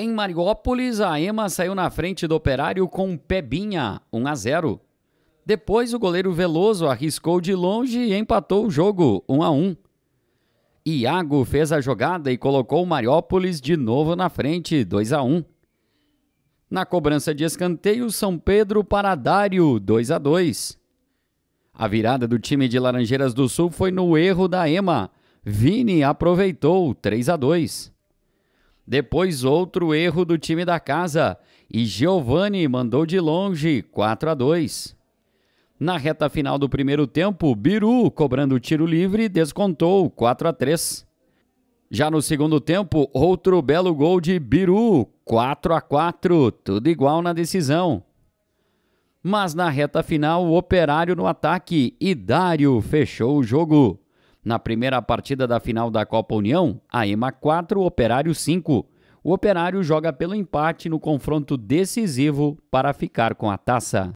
Em Mariópolis, a Ema saiu na frente do operário com Pebinha, 1 a 0. Depois, o goleiro Veloso arriscou de longe e empatou o jogo, 1 a 1. Iago fez a jogada e colocou o Mariópolis de novo na frente, 2 a 1. Na cobrança de escanteio, São Pedro para Dário, 2 a 2. A virada do time de Laranjeiras do Sul foi no erro da Ema. Vini aproveitou, 3 a 2. Depois outro erro do time da casa e Giovani mandou de longe 4 a 2. Na reta final do primeiro tempo, Biru, cobrando tiro livre, descontou 4 a 3. Já no segundo tempo, outro belo gol de Biru, 4 a 4, tudo igual na decisão. Mas na reta final, o Operário no ataque e Dário fechou o jogo. Na primeira partida da final da Copa União, a EMA 4, Operário 5. O Operário joga pelo empate no confronto decisivo para ficar com a taça.